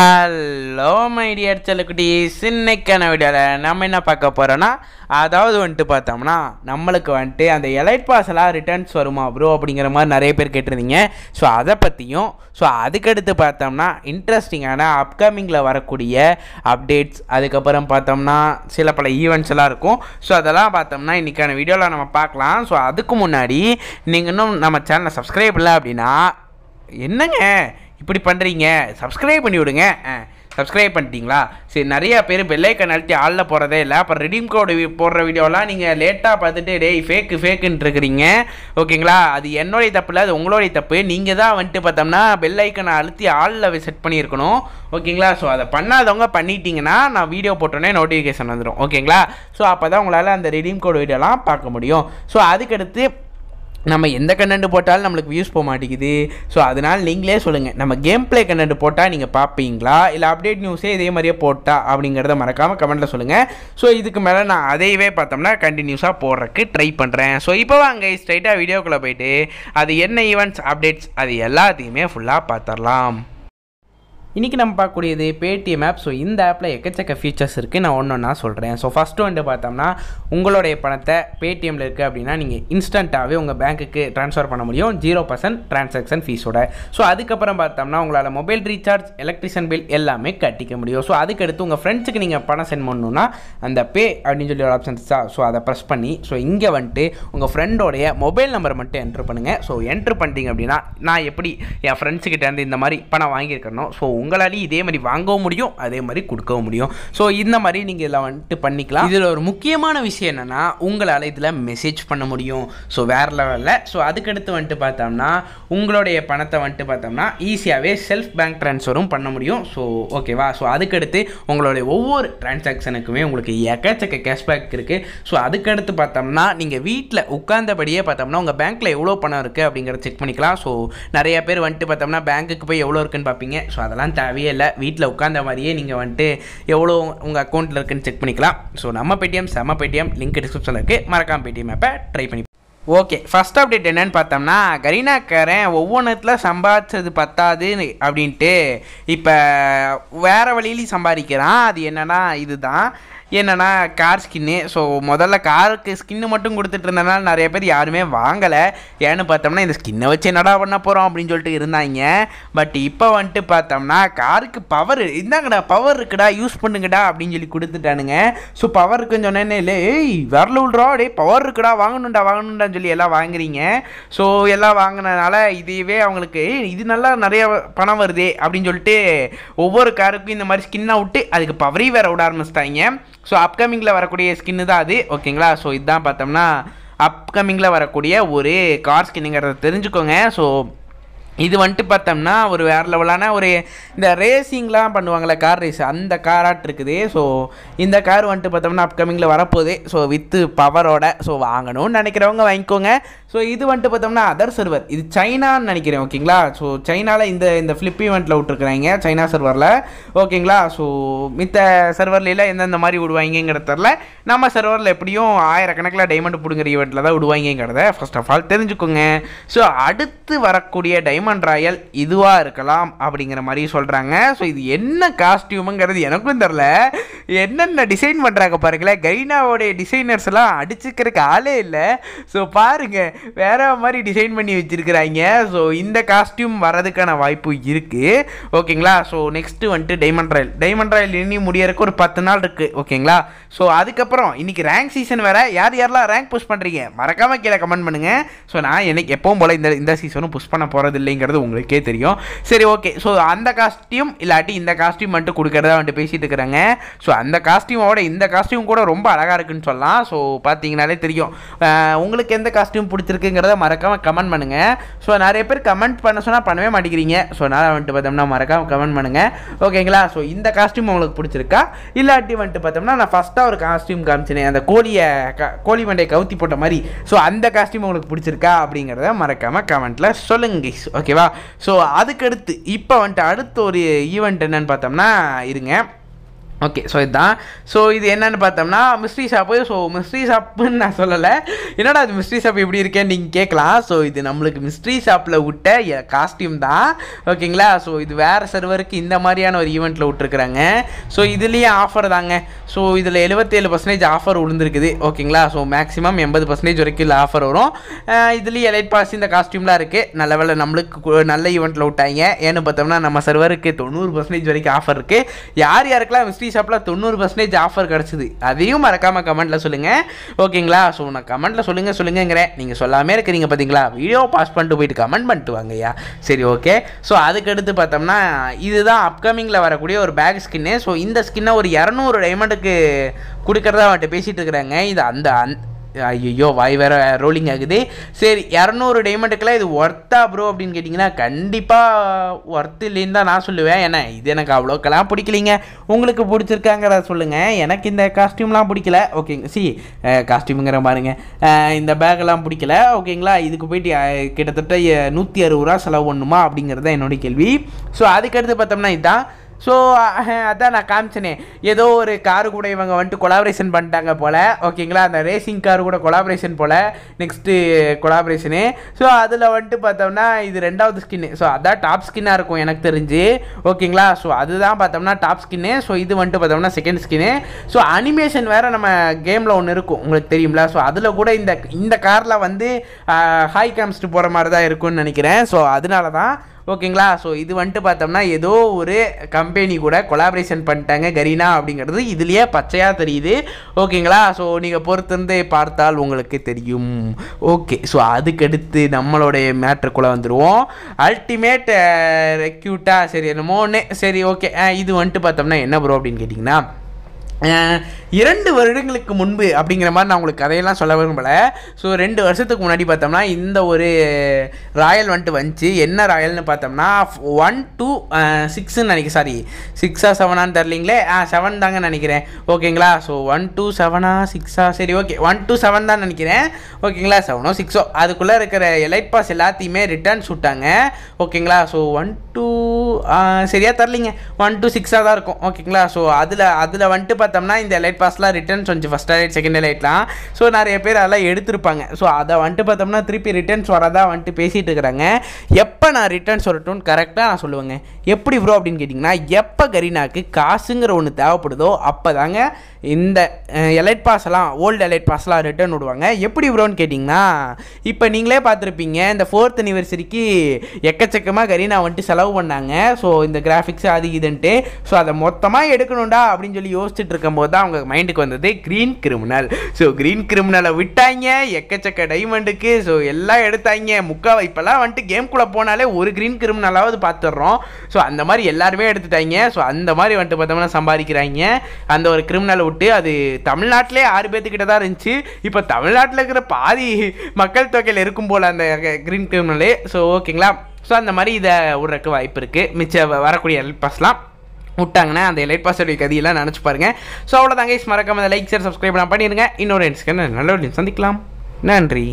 hello dear செல்லக்குட்டீஸ் இன்னைக்கான வீடியோவில் நம்ம என்ன பார்க்க போகிறோன்னா அதாவது வந்துட்டு பார்த்தோம்னா நம்மளுக்கு வந்துட்டு அந்த எலைட் பாஸ்லாம் ரிட்டர்ன்ஸ் வருமா ப்ரோ அப்படிங்கிற மாதிரி நிறைய பேர் கேட்டிருந்தீங்க ஸோ அதை பற்றியும் ஸோ அதுக்கடுத்து பார்த்தோம்னா இன்ட்ரெஸ்டிங்கான அப்கமிங்கில் வரக்கூடிய அப்டேட்ஸ் அதுக்கப்புறம் பார்த்தோம்னா சில பல ஈவெண்ட்ஸ் எல்லாம் இருக்கும் ஸோ அதெல்லாம் பார்த்தோம்னா இன்றைக்கான வீடியோவில் நம்ம பார்க்கலாம் ஸோ அதுக்கு முன்னாடி நீங்கள் இன்னும் நம்ம சேனலை சப்ஸ்கிரைப் இல்லை அப்படின்னா என்னங்க இப்படி பண்ணுறீங்க சப்ஸ்கிரைப் பண்ணி விடுங்க சப்ஸ்கிரைப் பண்ணிட்டீங்களா சரி நிறையா பேர் பெல்லைக்கன் அழுத்தி ஆளில் போகிறதே இல்லை அப்புறம் ரெடிம் கோடு போடுற வீடியோலாம் நீங்கள் லேட்டாக பார்த்துட்டு டேய் ஃபேக்கு ஃபேக்குன்ட்டு இருக்கிறீங்க ஓகேங்களா அது என்னோடைய தப்பு இல்லை அது உங்களுடைய தப்பு நீங்கள் தான் வந்துட்டு பார்த்தோம்னா பெல்லைக்கனை அழுத்தி ஆளில் செட் பண்ணியிருக்கணும் ஓகேங்களா ஸோ அதை பண்ணாதவங்க பண்ணிட்டீங்கன்னா நான் வீடியோ போட்டோன்னே நோட்டிஃபிகேஷன் வந்துடும் ஓகேங்களா ஸோ அப்போ தான் உங்களால் அந்த ரிடீம் கோடு வீடியோலாம் பார்க்க முடியும் ஸோ அதுக்கடுத்து நம்ம எந்த கண்டென்ட் போட்டாலும் நம்மளுக்கு வியூஸ் போக மாட்டேங்குது ஸோ அதனால் நீங்களே சொல்லுங்கள் நம்ம கேம் பிளே கண்டென்ட் போட்டால் நீங்கள் பார்ப்பீங்களா இல்லை அப்டேட் நியூஸே இதே மாதிரியே போட்டா அப்படிங்கிறத மறக்காமல் கமெண்ட்டில் சொல்லுங்கள் ஸோ இதுக்கு மேலே நான் அதையவே பார்த்தோம்னா கண்டினியூஸாக போடுறக்கு ட்ரை பண்ணுறேன் ஸோ இப்போ வாங்க ஸ்ட்ரைட்டாக வீடியோக்குள்ளே போயிட்டு அது என்ன ஈவெண்ட்ஸ் அப்டேட்ஸ் அது எல்லாத்தையுமே ஃபுல்லாக பார்த்துடலாம் இன்றைக்கி நம்ம பார்க்கக்கூடியது பேடிஎம் ஆப் ஸோ இந்த ஆப்பில் எக்கச்சக்க ஃபீச்சர்ஸ் இருக்குது நான் ஒன்று நான் சொல்கிறேன் ஸோ ஃபஸ்ட்டு வந்து பார்த்தோம்னா உங்களுடைய பணத்தை பேடிஎம்மில் இருக்குது அப்படின்னா நீங்கள் இன்ஸ்டண்ட்டாகவே உங்கள் பேங்க்குக்கு ட்ரான்ஸ்ஃபர் பண்ண முடியும் ஜீரோ பர்சன்ட் ட்ரான்சாக்ஷன் ஃபீஸோட ஸோ அதுக்கப்புறம் பார்த்தோம்னா உங்களால் மொபைல் ரீசார்ஜ் எலக்ட்ரிஷன் பில் எல்லாமே கட்டிக்க முடியும் ஸோ அதுக்கடுத்து உங்கள் ஃப்ரெண்ட்ஸுக்கு நீங்கள் பணம் சென்ட் பண்ணணுன்னா அந்த பே அப்படின்னு சொல்லி ஒரு ஆப்ஷன் ஸோ அதை ப்ரெஸ் பண்ணி ஸோ இங்கே வந்துட்டு உங்கள் ஃப்ரெண்டோடைய மொபைல் நம்பர் மட்டும் என்ட்ரு பண்ணுங்கள் ஸோ என்ட்ரு பண்ணிட்டீங்க அப்படின்னா நான் எப்படி என் ஃப்ரெண்ட்ஸுக்கிட்டேருந்து இந்த மாதிரி பணம் வாங்கியிருக்கணும் ஸோ உங்களாலேயும் இதே மாதிரி வாங்கவும் முடியும் அதே மாதிரி கொடுக்கவும் முடியும் ஸோ இந்த மாதிரி நீங்கள் இதில் வந்துட்டு பண்ணிக்கலாம் இதில் ஒரு முக்கியமான விஷயம் என்னென்னா உங்களால் இதில் மெசேஜ் பண்ண முடியும் ஸோ வேறு லெவலில் ஸோ அதுக்கடுத்து வந்துட்டு பார்த்தோம்னா உங்களுடைய பணத்தை வந்துட்டு பார்த்தோம்னா ஈஸியாகவே செல்ஃப் பேங்க் ட்ரான்ஸ்ஃபரும் பண்ண முடியும் ஸோ ஓகேவா ஸோ அதுக்கடுத்து உங்களுடைய ஒவ்வொரு ட்ரான்சாக்ஷனுக்குமே உங்களுக்கு எக்கச்சக்க கேஷ்பேக் இருக்குது ஸோ அதுக்கடுத்து பார்த்தோம்னா நீங்கள் வீட்டில் உட்கார்ந்தபடியே பார்த்தோம்னா உங்கள் பேங்க்கில் எவ்வளோ பணம் இருக்குது அப்படிங்கிறத செக் பண்ணிக்கலாம் ஸோ நிறைய பேர் வந்துட்டு பார்த்தோம்னா பேங்க்குக்கு போய் எவ்வளோ இருக்குன்னு பார்ப்பீங்க ஸோ அதெல்லாம் பண்ணலாம் தேவையில்லை வீட்டில் உட்காந்த மாதிரியே நீங்கள் வந்துட்டு எவ்வளோ உங்கள் அக்கௌண்ட்டில் இருக்குன்னு செக் பண்ணிக்கலாம் ஸோ நம்ம பேடிஎம் செம்ம பேடிஎம் லிங்க் டிஸ்கிரிப்ஷனில் இருக்குது மறக்காமல் பேடிஎம் ஆப்பை ட்ரை பண்ணி ஓகே ஃபஸ்ட் அப்டேட் என்னன்னு பார்த்தோம்னா கரீனாக்காரன் ஒவ்வொன்றத்தில் சம்பாதிச்சது பத்தாது அப்படின்ட்டு இப்போ வேறு வழியிலையும் சம்பாதிக்கிறான் அது என்னென்னா இதுதான் என்னென்னா கார் ஸ்கின்னு ஸோ முதல்ல காருக்கு ஸ்கின்னு மட்டும் கொடுத்துட்டு இருந்தனால நிறைய பேர் யாருமே வாங்கலை ஏன்னு பார்த்தோம்னா இந்த ஸ்கின்னை வச்சு என்னடா பண்ண போகிறோம் அப்படின்னு சொல்லிட்டு இருந்தாங்க பட் இப்போ வந்துட்டு பார்த்தோம்னா காருக்கு பவர் இருந்தாங்கடா பவர் இருக்குடா யூஸ் பண்ணுங்கடா அப்படின்னு சொல்லி கொடுத்துட்டானுங்க ஸோ பவர் இருக்குன்னு சொன்னேன்னே இல்லை ஏய் வரல விடுறோம் அப்படியே பவர் இருக்குடா வாங்கணும்டா வாங்கணும்டான்னு சொல்லி எல்லாம் வாங்குறீங்க ஸோ எல்லாம் வாங்கினதுனால இதுவே அவங்களுக்கு இது நல்லா நிறைய பணம் வருதே அப்படின்னு சொல்லிட்டு ஒவ்வொரு காருக்கும் இந்த மாதிரி ஸ்கின்னாக விட்டு அதுக்கு பவரே வேறு விட ஆரம்பிச்சிட்டாங்க ஸோ அப்கமிங்கில் வரக்கூடிய ஸ்கின்னு தான் அது ஓகேங்களா ஸோ இதுதான் பார்த்தோம்னா அப்கமிங்கில் வரக்கூடிய ஒரு கார் ஸ்கின்னுங்கிறத தெரிஞ்சுக்கோங்க ஸோ இது வந்துட்டு பார்த்தோம்னா ஒரு வேறு லெவலான ஒரு இந்த ரேசிங்லாம் பண்ணுவாங்களே கார் ரேஸ் அந்த காராட்டு இருக்குது ஸோ இந்த கார் வந்துட்டு பார்த்தோம்னா அப்கமிங்கில் வரப்போகுது ஸோ வித்து பவரோட ஸோ வாங்கணும்னு நினைக்கிறவங்க வாங்கிக்கோங்க ஸோ இது வந்துட்டு பார்த்தோம்னா அதர் சர்வர் இது சைனான்னு நினைக்கிறேன் ஓகேங்களா ஸோ சைனாவில் இந்த இந்த ஃப்ளிப் ஈவெண்ட்டில் விட்டுருக்குறாங்க சைனா சர்வரில் ஓகேங்களா ஸோ மித்த சர்வர்லாம் எந்தெந்த மாதிரி விடுவாங்கங்கிறத தெரில நம்ம சர்வரில் எப்படியும் ஆயிரக்கணக்கில் டைமண்ட் பிடுங்குற ஈவெண்ட்டில் தான் விடுவாங்கிறத ஃபஸ்ட் ஆஃப் ஆல் தெரிஞ்சுக்கோங்க ஸோ அடுத்து வரக்கூடிய டைமண்ட் ராயல் இதுவாக இருக்கலாம் அப்படிங்கிற மாதிரி சொல்கிறாங்க ஸோ இது என்ன காஸ்டியூமுங்கிறது எனக்கும் தெரில என்னென்ன டிசைன் பண்ணுறாங்க பாருங்களேன் கைனாவோடைய டிசைனர்ஸ்லாம் அடிச்சுக்கிறதுக்கு ஆளே இல்லை ஸோ பாருங்கள் வேற மாதிரி டிசைன் பண்ணி வச்சுருக்கிறாங்க ஸோ இந்த காஸ்டியூம் வரதுக்கான வாய்ப்பு இருக்குது ஓகேங்களா ஸோ நெக்ஸ்ட்டு வந்துட்டு டைமண்ட் ராயல் டைமண்ட் ராயல் இனி முடியறதுக்கு ஒரு பத்து நாள் இருக்குது ஓகேங்களா ஸோ அதுக்கப்புறம் இன்றைக்கி ரேங்க் சீசன் வேறு யார் யாரெல்லாம் ரேங்க் புஷ் பண்ணுறீங்க மறக்காமல் கீழே கமெண்ட் பண்ணுங்கள் ஸோ நான் எனக்கு எப்பவும் போல் இந்த இந்த சீசனும் புஷ் பண்ண போகிறது இல்லைங்கிறது உங்களுக்கே தெரியும் சரி ஓகே ஸோ அந்த காஸ்டியூம் இல்லாட்டி இந்த காஸ்டியூம் மட்டும் கொடுக்குறதா வந்துட்டு பேசிகிட்டு இருக்கிறாங்க ஸோ அந்த காஸ்டியூமோட இந்த காஸ்டியூம் கூட ரொம்ப அழகாக இருக்குன்னு சொல்லலாம் ஸோ பார்த்தீங்கனாலே தெரியும் உங்களுக்கு எந்த காஸ்டியூம் பிடிச்சி பிடிச்சிருக்குங்கிறத மறக்காமல் கமெண்ட் பண்ணுங்கள் ஸோ நிறைய பேர் கமெண்ட் பண்ண சொன்னால் பண்ணவே மாட்டேங்கிறீங்க ஸோ நான் வந்துட்டு பார்த்தோம்னா மறக்காமல் கமெண்ட் பண்ணுங்க ஓகேங்களா ஸோ இந்த காஸ்டியூம் உங்களுக்கு பிடிச்சிருக்கா இல்லாட்டி வந்துட்டு பார்த்தோம்னா நான் ஃபஸ்ட்டாக ஒரு காஸ்டியூம் காமிச்சினேன் அந்த கோழியை கோழி மண்டையை கவுத்தி போட்ட மாதிரி ஸோ அந்த காஸ்டியூம் உங்களுக்கு பிடிச்சிருக்கா அப்படிங்கிறத மறக்காமல் கமெண்ட்டில் சொல்லுங்க ஓகேவா ஸோ அதுக்கடுத்து இப்போ வந்துட்டு அடுத்த ஒரு ஈவெண்ட் என்னன்னு பார்த்தோம்னா இருங்க ஓகே ஸோ இதுதான் ஸோ இது என்னென்னு பார்த்தோம்னா மிஸ்ட்ரி ஷாப்பு ஸோ மிஸ்ட்ரி ஷாப்புன்னு நான் சொல்லலை என்னடா அது மிஸ்ட்ரி ஷாப் எப்படி இருக்கேன்னு நீங்கள் கேட்கலாம் ஸோ இது நம்மளுக்கு மிஸ்ட்ரி ஷாப்பில் விட்ட காஸ்டியூம் தான் ஓகேங்களா ஸோ இது வேறு சர்வருக்கு இந்த மாதிரியான ஒரு ஈவெண்ட்டில் விட்டுருக்குறாங்க ஸோ இதுலேயும் ஆஃபர் தாங்க ஸோ இதில் எழுபத்தேழு பர்சன்டேஜ் ஆஃபர் விழுந்துருக்குது ஓகேங்களா ஸோ மேக்ஸிமம் எண்பது பர்சன்டேஜ் வரைக்கும் இல்லை ஆஃபர் வரும் இதுலேயும் எலைட் பாஸ் இந்த காஸ்டியூம்லாம் இருக்குது நல்ல வேலை நம்மளுக்கு நல்ல ஈவெண்ட்டில் விட்டாங்க ஏன்னு பார்த்தோம்னா நம்ம சர்வருக்கு தொண்ணூறு பர்சன்டேஜ் வரைக்கும் ஆஃபர் இருக்குது யார் யாருக்கெல்லாம் மிஸ்ட்ரி ஷாப்பில் தொண்ணூறு பர்சன்டேஜ் ஆஃபர் கிடச்சிது அதையும் மறக்காமல் கமெண்ட்டில் சொல்லுங்கள் ஓகேங்களா ஸோ நான் கமெண்ட்டில் சொல்லுங்கள் சொல்லுங்கங்கிறேன் நீங்கள் சொல்லாமே இருக்கிறீங்க பார்த்தீங்களா வீடியோ பாஸ் பண்ணிட்டு போயிட்டு கமெண்ட் பண்ணிட்டு வாங்கய்யா சரி ஓகே ஸோ அதுக்கடுத்து பார்த்தோம்னா இதுதான் அப்கமிங்கில் வரக்கூடிய ஒரு பேக் ஸ்கின்னு ஸோ இந்த ஸ்கின்னை ஒரு இரநூறு டைமண்டுக்கு கொடுக்குறதா அவன்கிட்ட பேசிகிட்டு இருக்கிறாங்க இது அந்த அந் ஐயோ வாய் வேற ரோலிங் ஆகுது சரி இரநூறு டைமண்டுக்கெல்லாம் இது ஒர்த்தா ப்ரோ அப்படின்னு கேட்டிங்கன்னா கண்டிப்பாக ஒர்த்து இல்லைன்னு தான் நான் சொல்லுவேன் ஏன்னா இது எனக்கு அவ்வளோக்கெல்லாம் பிடிக்கலிங்க உங்களுக்கு பிடிச்சிருக்காங்கிறத சொல்லுங்கள் எனக்கு இந்த காஸ்டியூம்லாம் பிடிக்கல ஓகேங்க சி காஸ்டியூமுங்கிற பாருங்க இந்த பேக்கெல்லாம் பிடிக்கல ஓகேங்களா இதுக்கு போயிட்டு கிட்டத்தட்ட நூற்றி அறுபது ரூபா செலவு பண்ணுமா அப்படிங்கிறது தான் என்னுடைய கேள்வி ஸோ அதுக்கடுத்து பார்த்தோம்னா இதுதான் ஸோ அதான் நான் காமிச்சினேன் ஏதோ ஒரு காரு கூட இவங்க வந்துட்டு கொலாபரேஷன் பண்ணிட்டாங்க போல் ஓகேங்களா அந்த ரேசிங் கார் கூட கொலாபரேஷன் போல் நெக்ஸ்ட்டு கொலாபரேஷனு ஸோ அதில் வந்துட்டு பார்த்தோம்னா இது ரெண்டாவது ஸ்கின்னு ஸோ அதான் டாப் ஸ்கின்னாக இருக்கும் எனக்கு தெரிஞ்சு ஓகேங்களா ஸோ அதுதான் பார்த்தோம்னா டாப் ஸ்கின்னு ஸோ இது வந்துட்டு பார்த்தோம்னா செகண்ட் ஸ்கின்னு ஸோ அனிமேஷன் வேறு நம்ம கேமில் ஒன்று இருக்கும் உங்களுக்கு தெரியுங்களா ஸோ அதில் கூட இந்த இந்த காரில் வந்து ஹை கேம்ஸ்ட்டு போகிற மாதிரி தான் இருக்கும்னு நினைக்கிறேன் ஸோ அதனால தான் ஓகேங்களா ஸோ இது வந்துட்டு பார்த்தோம்னா ஏதோ ஒரு கம்பெனி கூட கொலாபரேஷன் பண்ணிட்டாங்க கரீனா அப்படிங்கிறது இதுலேயே பச்சையாக தெரியுது ஓகேங்களா ஸோ நீங்கள் பொறுத்திருந்து பார்த்தால் உங்களுக்கு தெரியும் ஓகே ஸோ அதுக்கடுத்து நம்மளுடைய மேட்ருக்குள்ளே வந்துடுவோம் அல்டிமேட் ரெக்யூட்டாக சரி ஒன்று சரி ஓகே eh, இது வந்துட்டு பார்த்தோம்னா என்ன ப்ரோ அப்படின்னு கேட்டிங்கன்னா இரண்டு வருடங்களுக்கு முன்பு அப்படிங்கிற மாதிரி நான் உங்களுக்கு கதையெல்லாம் சொல்ல விரும்பலை ஸோ ரெண்டு வருஷத்துக்கு முன்னாடி பார்த்தோம்னா இந்த ஒரு ராயல் வந்துட்டு வந்துச்சு என்ன ராயல்னு பார்த்தோம்னா ஒன் டூ சிக்ஸ்ன்னு நினைக்கிறேன் சாரி சிக்ஸா செவனான்னு தெரிலிங்களே ஆ செவன் தாங்க நினைக்கிறேன் ஓகேங்களா ஸோ ஒன் டூ செவனா சிக்ஸா சரி ஓகே ஒன் டூ செவன் தான் நினைக்கிறேன் ஓகேங்களா செவனோ சிக்ஸோ அதுக்குள்ளே இருக்கிற எலைட் பாஸ் எல்லாத்தையுமே ரிட்டர்ன் சுட்டாங்க ஓகேங்களா ஸோ ஒன் டூ சரியாக தரலிங்க ஒன் டூ சிக்ஸாக தான் இருக்கும் ஓகேங்களா ஸோ அதில் அதில் வந்துட்டு பார்த்தா பார்த்தோம்னா இந்த லைட் பாஸ்லாம் ரிட்டர்ன்ஸ் வந்துச்சு ஃபஸ்ட் லைட் செகண்ட் லைட்லாம் ஸோ நிறைய பேர் அதெல்லாம் எடுத்திருப்பாங்க ஸோ அதை வந்துட்டு பார்த்தோம்னா திருப்பி ரிட்டர்ன்ஸ் வரதான் வந்துட்டு பேசிகிட்டு இருக்கிறாங்க எப்போ நான் ரிட்டர்ன்ஸ் வரட்டும்னு கரெக்டாக நான் சொல்லுவேங்க எப்படி ப்ரோ அப்படின்னு கேட்டிங்கன்னா எப்போ கரீனாக்கு காசுங்கிற ஒன்று தேவைப்படுதோ அப்போ தாங்க இந்த எலைட் பாஸ்லாம் ஓல்டு எலைட் பாஸ்லாம் ரிட்டர்ன் விடுவாங்க எப்படி ப்ரோன்னு கேட்டிங்கன்னா இப்போ நீங்களே பார்த்துருப்பீங்க இந்த ஃபோர்த் அனிவர்சரிக்கு எக்கச்சக்கமாக கரீனா வந்துட்டு செலவு பண்ணாங்க ஸோ இந்த கிராஃபிக்ஸ் அது இதுன்ட்டு ஸோ அதை மொத்தமாக எடுக்கணும்டா அப்படின்னு சொல்லி யோசிச்சுட்டு இருக்கும்போது தான் அவங்க மைண்டுக்கு வந்தது க்ரீன் கிரிமினல் ஸோ க்ரீன் கிரிமினலை விட்டாங்க எக்கச்சக்க டைமண்டுக்கு ஸோ எல்லாம் எடுத்தாங்க முக்கால் இப்போல்லாம் வந்துட்டு கேம்குள்ளே போனாலே ஒரு க்ரீன் கிரிமினலாவது பார்த்துடுறோம் ஸோ அந்த மாதிரி எல்லாருமே எடுத்துட்டாங்க ஸோ அந்த மாதிரி வந்துட்டு பார்த்தோம்னா சம்பாதிக்கிறாங்க அந்த ஒரு கிரிமினலை விட்டு அது தமிழ்நாட்டிலே ஆறு பேர்த்துக்கிட்ட தான் இருந்துச்சு இப்போ தமிழ்நாட்டில் இருக்கிற பாதி மக்கள் தொகையில் இருக்கும் போல் அந்த க்ரீன் கிரிமினலே ஸோ ஓகேங்களா ஸோ அந்த மாதிரி இதை விடுறக்கு வாய்ப்பு இருக்குது மிச்சம் வரக்கூடிய ஹெல்பர்ஸ்லாம் பஸ்லாம் விட்டாங்கன்னா அந்த லைட் பாஸ்வேர்டு கதையெல்லாம் நினச்சி பாருங்கள் ஸோ அவ்வளோதாங்க மறக்காம லைக் ஷேர் சப்ஸ்கிரைப் நான் பண்ணிடுங்க இன்னொரு இன்ஸ்கன் நல்ல சந்திக்கலாம் நன்றி